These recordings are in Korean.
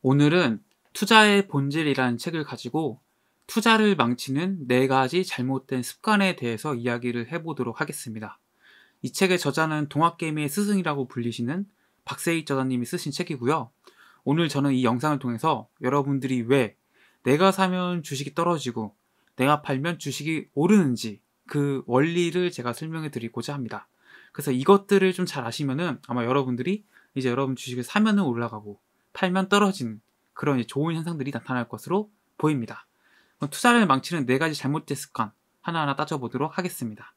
오늘은 투자의 본질이라는 책을 가지고 투자를 망치는 네 가지 잘못된 습관에 대해서 이야기를 해보도록 하겠습니다. 이 책의 저자는 동학개미의 스승이라고 불리시는 박세희 저자님이 쓰신 책이고요. 오늘 저는 이 영상을 통해서 여러분들이 왜 내가 사면 주식이 떨어지고 내가 팔면 주식이 오르는지 그 원리를 제가 설명해 드리고자 합니다. 그래서 이것들을 좀 잘 아시면은 아마 여러분들이 이제 여러분 주식을 사면은 올라가고 팔면 떨어진 그런 좋은 현상들이 나타날 것으로 보입니다. 투자를 망치는 네 가지 잘못된 습관 하나하나 따져보도록 하겠습니다.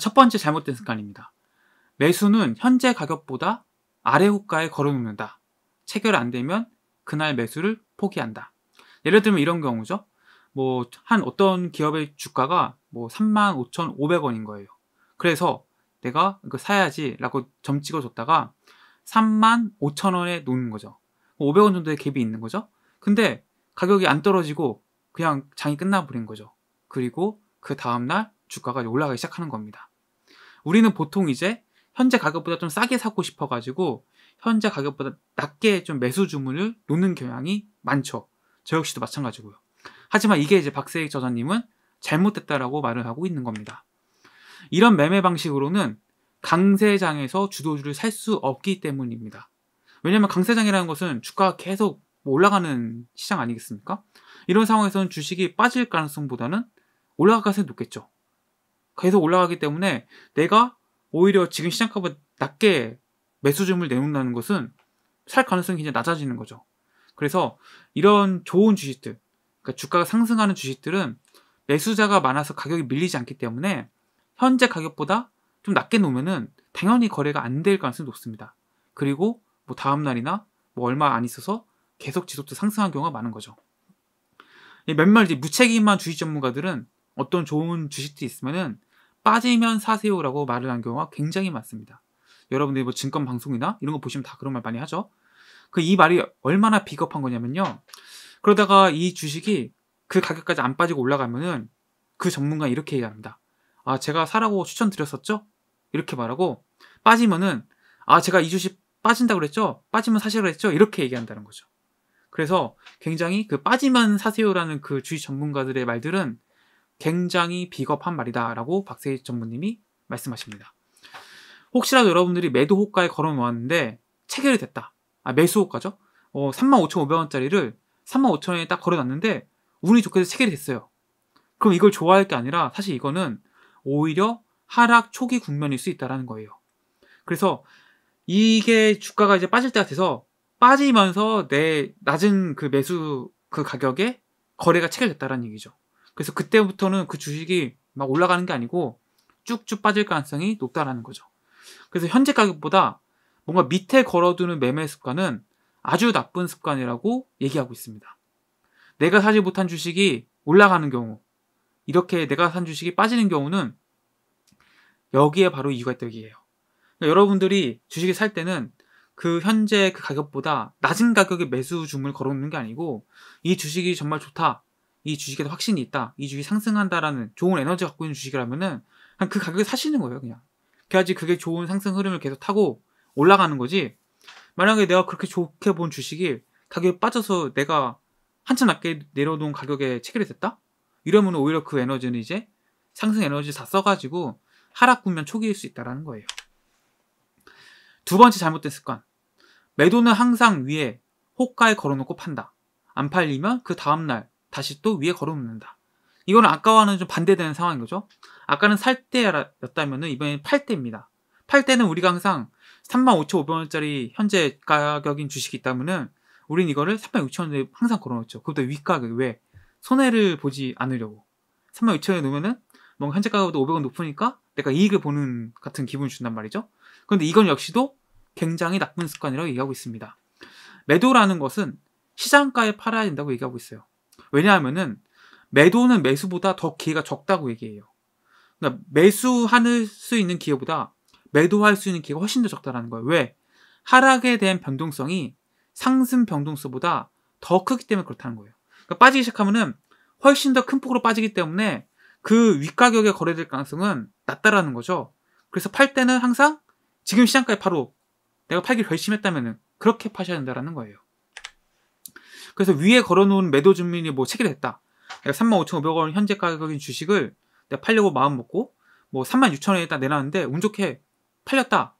첫 번째 잘못된 습관입니다. 매수는 현재 가격보다 아래 호가에 걸어놓는다. 체결 안 되면 그날 매수를 포기한다. 예를 들면 이런 경우죠. 뭐 한 어떤 기업의 주가가 뭐 35,500원인 거예요. 그래서 내가 이거 사야지라고 점 찍어줬다가 3만 5천 원에 놓는 거죠. 500원 정도의 갭이 있는 거죠. 근데 가격이 안 떨어지고 그냥 장이 끝나버린 거죠. 그리고 그 다음날 주가가 올라가기 시작하는 겁니다. 우리는 보통 이제 현재 가격보다 좀 싸게 사고 싶어가지고 현재 가격보다 낮게 좀 매수 주문을 놓는 경향이 많죠. 저 역시도 마찬가지고요. 하지만 이게 이제 박세익 저자님은 잘못됐다라고 말을 하고 있는 겁니다. 이런 매매 방식으로는 강세장에서 주도주를 살 수 없기 때문입니다. 왜냐하면 강세장이라는 것은 주가가 계속 뭐 올라가는 시장 아니겠습니까? 이런 상황에서는 주식이 빠질 가능성보다는 올라갈 가능성이 높겠죠. 계속 올라가기 때문에 내가 오히려 지금 시장값보다 낮게 매수점을 내놓는다는 것은 살 가능성이 굉장히 낮아지는 거죠. 그래서 이런 좋은 주식들, 그러니까 주가가 상승하는 주식들은 매수자가 많아서 가격이 밀리지 않기 때문에 현재 가격보다 좀 낮게 놓으면은 당연히 거래가 안 될 가능성이 높습니다. 그리고 뭐 다음 날이나 뭐 얼마 안 있어서 계속 지속적 상승한 경우가 많은 거죠. 몇몇 이 무책임한 주식 전문가들은 어떤 좋은 주식도 있으면은 빠지면 사세요라고 말을 한 경우가 굉장히 많습니다. 여러분들이 뭐 증권 방송이나 이런 거 보시면 다 그런 말 많이 하죠. 그 이 말이 얼마나 비겁한 거냐면요. 그러다가 이 주식이 그 가격까지 안 빠지고 올라가면은 그 전문가 이렇게 얘기합니다. 아, 제가 사라고 추천드렸었죠? 이렇게 말하고 빠지면은 아 제가 2주씩 빠진다 그랬죠? 빠지면 사실 그랬죠? 이렇게 얘기한다는 거죠. 그래서 굉장히 그 빠지면 사세요라는 그 주식 전문가들의 말들은 굉장히 비겁한 말이다라고 박세희 전무님이 말씀하십니다. 혹시라도 여러분들이 매도 호가에 걸어 놓았는데 체결이 됐다. 아, 매수 호가죠? 어, 35,500원짜리를 35,000원에 딱 걸어 놨는데 운이 좋게 도 체결이 됐어요. 그럼 이걸 좋아할 게 아니라 사실 이거는 오히려 하락 초기 국면일 수 있다라는 거예요. 그래서 이게 주가가 이제 빠질 때가 돼서 빠지면서 내 낮은 그 매수 그 가격에 거래가 체결됐다라는 얘기죠. 그래서 그때부터는 그 주식이 막 올라가는 게 아니고 쭉쭉 빠질 가능성이 높다라는 거죠. 그래서 현재 가격보다 뭔가 밑에 걸어두는 매매 습관은 아주 나쁜 습관이라고 얘기하고 있습니다. 내가 사지 못한 주식이 올라가는 경우, 이렇게 내가 산 주식이 빠지는 경우는 여기에 바로 이유가 있다고 얘기해요. 그러니까 여러분들이 주식을 살 때는 그 현재 그 가격보다 낮은 가격에 매수 주문을 걸어놓는 게 아니고 이 주식이 정말 좋다. 이 주식에 도 확신이 있다. 이 주식이 상승한다라는 좋은 에너지 갖고 있는 주식이라면은 그 가격에 사시는 거예요, 그냥. 그래야지 그게 좋은 상승 흐름을 계속 타고 올라가는 거지. 만약에 내가 그렇게 좋게 본 주식이 가격이 빠져서 내가 한참 낮게 내려놓은 가격에 체결이 됐다? 이러면 오히려 그 에너지는 이제 상승 에너지 다 써가지고 하락 국면 초기일 수 있다는 거예요. 두 번째 잘못된 습관. 매도는 항상 위에 호가에 걸어놓고 판다. 안 팔리면 그 다음날 다시 또 위에 걸어놓는다. 이거는 아까와는 좀 반대되는 상황인 거죠. 아까는 살 때였다면 이번엔 팔 때입니다. 팔 때는 우리가 항상 35,500원짜리 현재 가격인 주식이 있다면 우린 이거를 36,000원에 항상 걸어놓죠. 그것도 윗가격. 왜? 손해를 보지 않으려고. 36,000원에 놓으면은 뭔가 현재 가격보다 500원 높으니까 내가 이익을 보는 같은 기분을 준단 말이죠. 그런데 이건 역시도 굉장히 나쁜 습관이라고 얘기하고 있습니다. 매도라는 것은 시장가에 팔아야 된다고 얘기하고 있어요. 왜냐하면은 매도는 매수보다 더 기회가 적다고 얘기해요. 그러니까 매수할 수 있는 기회보다 매도할 수 있는 기회가 훨씬 더 적다라는 거예요. 왜? 하락에 대한 변동성이 상승 변동성보다 더 크기 때문에 그렇다는 거예요. 그러니까 빠지기 시작하면은 훨씬 더 큰 폭으로 빠지기 때문에 그 윗가격에 거래될 가능성은 낮다라는 거죠. 그래서 팔 때는 항상 지금 시장가에 바로 내가 팔기로 결심했다면 그렇게 파셔야 된다는 거예요. 그래서 위에 걸어놓은 매도 주민이 뭐체결했다 내가 35,500원 현재 가격인 주식을 내가 팔려고 마음 먹고 뭐 36,000원에 딱 내놨는데 운 좋게 팔렸다.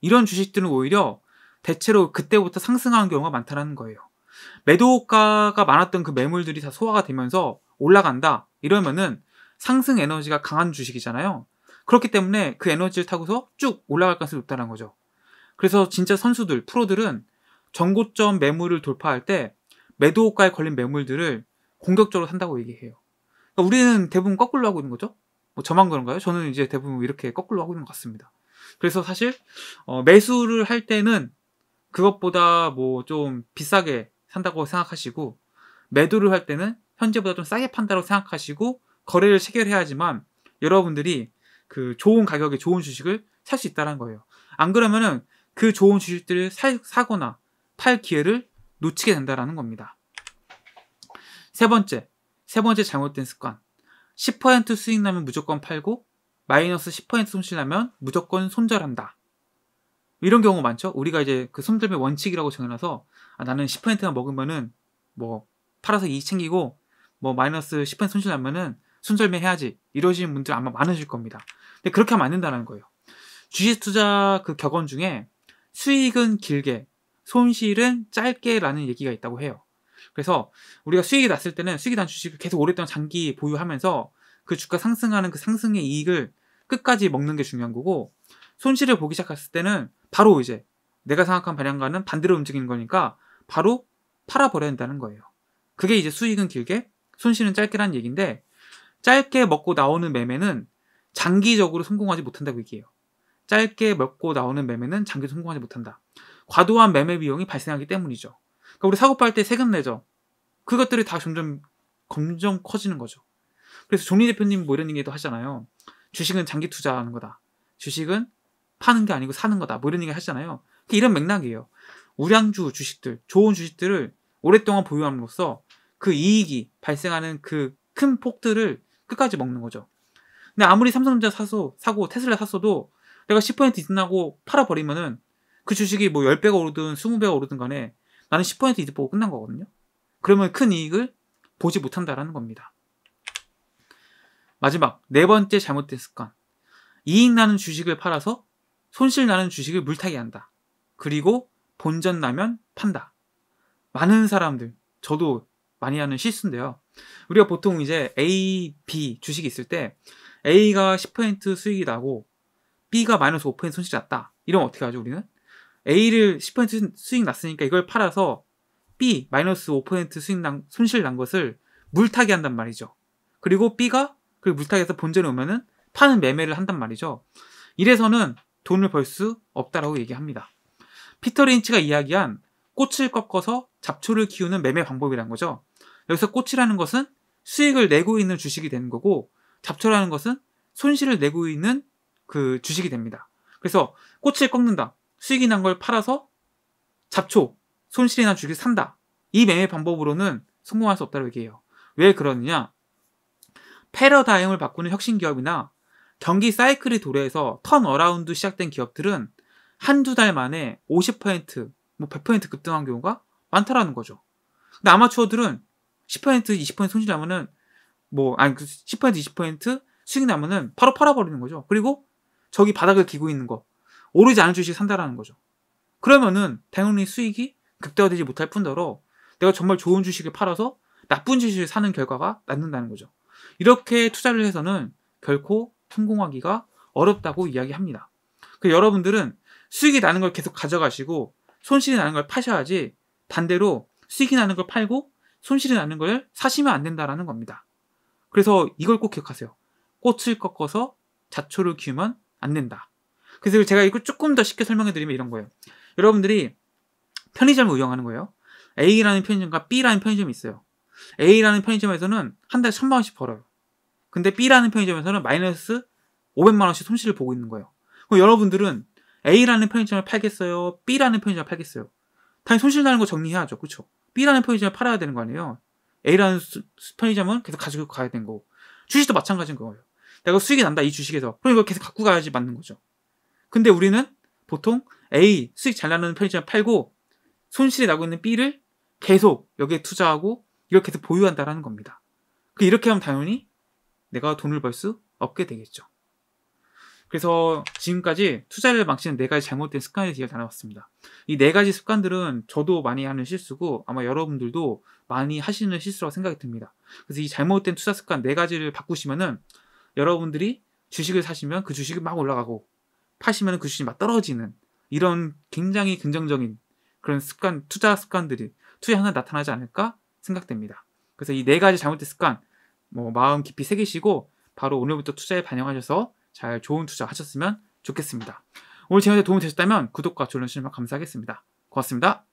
이런 주식들은 오히려 대체로 그때부터 상승하는 경우가 많다는 거예요. 매도가가 많았던 그 매물들이 다 소화가 되면서 올라간다. 이러면은 상승 에너지가 강한 주식이잖아요. 그렇기 때문에 그 에너지를 타고서 쭉 올라갈 가능성이 높다는 거죠. 그래서 진짜 선수들, 프로들은 전고점 매물을 돌파할 때 매도가에 걸린 매물들을 공격적으로 산다고 얘기해요. 그러니까 우리는 대부분 거꾸로 하고 있는 거죠. 뭐 저만 그런가요? 저는 이제 대부분 이렇게 거꾸로 하고 있는 것 같습니다. 그래서 사실 어, 매수를 할 때는 그것보다 뭐 좀 비싸게 산다고 생각하시고 매도를 할 때는 현재보다 좀 싸게 판다고 생각하시고 거래를 체결해야지만 여러분들이 그 좋은 가격에 좋은 주식을 살 수 있다는 거예요. 안 그러면은 그 좋은 주식들을 사, 사거나 팔 기회를 놓치게 된다라는 겁니다. 세 번째, 세 번째 잘못된 습관. 10% 수익 나면 무조건 팔고 마이너스 10% 손실 나면 무조건 손절한다. 이런 경우 많죠? 우리가 이제 그 손절매 원칙이라고 정해놔서 아, 나는 10%만 먹으면은 뭐 팔아서 이익 챙기고 뭐 마이너스 10% 손실 나면은 순설매해야지 이러시는 분들 아마 많으실 겁니다. 근데 그렇게 하면 안 된다는 거예요. 주식 투자 그 격언 중에 수익은 길게, 손실은 짧게라는 얘기가 있다고 해요. 그래서 우리가 수익이 났을 때는 수익이 난 주식을 계속 오랫동안 장기 보유하면서 그 주가 상승하는 그 상승의 이익을 끝까지 먹는 게 중요한 거고 손실을 보기 시작했을 때는 바로 이제 내가 생각한 방향과는 반대로 움직이는 거니까 바로 팔아버려야 한다는 거예요. 그게 이제 수익은 길게, 손실은 짧게라는 얘기인데 짧게 먹고 나오는 매매는 장기적으로 성공하지 못한다고 얘기해요. 짧게 먹고 나오는 매매는 장기적으로 성공하지 못한다. 과도한 매매 비용이 발생하기 때문이죠. 그러니까 우리 사고 팔 때 세금 내죠. 그것들이 다 점점 점점 커지는 거죠. 그래서 종리 대표님 뭐 이런 얘기도 하잖아요. 주식은 장기 투자하는 거다. 주식은 파는 게 아니고 사는 거다. 뭐 이런 얘기 하잖아요. 이런 맥락이에요. 우량주 주식들, 좋은 주식들을 오랫동안 보유함으로써 그 이익이 발생하는 그 큰 폭들을 끝까지 먹는 거죠. 근데 아무리 삼성전자 사서 사고 테슬라 샀어도 내가 10%이득하고 팔아 버리면은 그 주식이 뭐 10배가 오르든 20배가 오르든 간에 나는 10% 이득 보고 끝난 거거든요. 그러면 큰 이익을 보지 못한다라는 겁니다. 마지막 네 번째 잘못된 습관. 이익 나는 주식을 팔아서 손실 나는 주식을 물타기 한다. 그리고 본전 나면 판다. 많은 사람들, 저도 많이 하는 실수인데요. 우리가 보통 이제 A, B 주식이 있을 때 A가 10% 수익이 나고 B가 마이너스 5% 손실이 났다. 이러면 어떻게 하죠, 우리는? A를 10% 수익 났으니까 이걸 팔아서 B 마이너스 5% 수익 난, 손실 난 것을 물타기 한단 말이죠. 그리고 B가 그 물타기에서 본전에 오면은 파는 매매를 한단 말이죠. 이래서는 돈을 벌 수 없다라고 얘기합니다. 피터 린치가 이야기한 꽃을 꺾어서 잡초를 키우는 매매 방법이란 거죠. 여기서 꽃이라는 것은 수익을 내고 있는 주식이 되는 거고 잡초라는 것은 손실을 내고 있는 그 주식이 됩니다. 그래서 꽃을 꺾는다. 수익이 난 걸 팔아서 잡초, 손실이 난 주식을 산다. 이 매매 방법으로는 성공할 수 없다고 얘기해요. 왜 그러느냐? 패러다임을 바꾸는 혁신 기업이나 경기 사이클이 도래해서 턴어라운드 시작된 기업들은 한두 달 만에 50%, 뭐 100% 급등한 경우가 많다라는 거죠. 근데 아마추어들은 10% 20% 손실 나면은 뭐 아니 10% 그 20% 수익 나면은 바로 팔아버리는 거죠. 그리고 저기 바닥을 기고 있는 거 오르지 않은 주식 산다라는 거죠. 그러면은 당연히 수익이 극대화되지 못할 뿐더러 내가 정말 좋은 주식을 팔아서 나쁜 주식을 사는 결과가 낳는다는 거죠. 이렇게 투자를 해서는 결코 성공하기가 어렵다고 이야기합니다. 그 여러분들은 수익이 나는 걸 계속 가져가시고 손실이 나는 걸 파셔야지 반대로 수익이 나는 걸 팔고 손실이 나는 걸 사시면 안 된다라는 겁니다. 그래서 이걸 꼭 기억하세요. 꽃을 꺾어서 자초를 키우면 안 된다. 그래서 제가 이걸 조금 더 쉽게 설명해 드리면 이런 거예요. 여러분들이 편의점을 운영하는 거예요. A라는 편의점과 B라는 편의점이 있어요. A라는 편의점에서는 한 달에 천만 원씩 벌어요. 근데 B라는 편의점에서는 마이너스 500만 원씩 손실을 보고 있는 거예요. 그럼 여러분들은 A라는 편의점을 팔겠어요? B라는 편의점을 팔겠어요? 당연히 손실 나는 거 정리해야죠. 그쵸 그렇죠? B라는 편의점을 팔아야 되는 거 아니에요. A라는 수, 편의점은 계속 가지고 가야 되는 거고. 주식도 마찬가지인 거예요. 내가 수익이 난다 이 주식에서. 그럼 이걸 계속 갖고 가야지 맞는 거죠. 근데 우리는 보통 A 수익 잘 나는 편의점 팔고 손실이 나고 있는 B를 계속 여기에 투자하고 이걸 계속 보유한다라는 겁니다. 그 이렇게 하면 당연히 내가 돈을 벌 수 없게 되겠죠. 그래서 지금까지 투자를 망치는 네 가지 잘못된 습관에 대해 다녀왔습니다. 이 네 가지 습관들은 저도 많이 하는 실수고 아마 여러분들도 많이 하시는 실수라고 생각이 듭니다. 그래서 이 잘못된 투자 습관 네 가지를 바꾸시면은 여러분들이 주식을 사시면 그 주식이 막 올라가고 파시면 그 주식이 막 떨어지는 이런 굉장히 긍정적인 그런 습관, 투자 습관들이 투자 하나 나타나지 않을까 생각됩니다. 그래서 이 네 가지 잘못된 습관, 뭐 마음 깊이 새기시고 바로 오늘부터 투자에 반영하셔서 잘 좋은 투자 하셨으면 좋겠습니다. 오늘 제가 도움 되셨다면 구독과 좋아요 주시면 감사하겠습니다. 고맙습니다.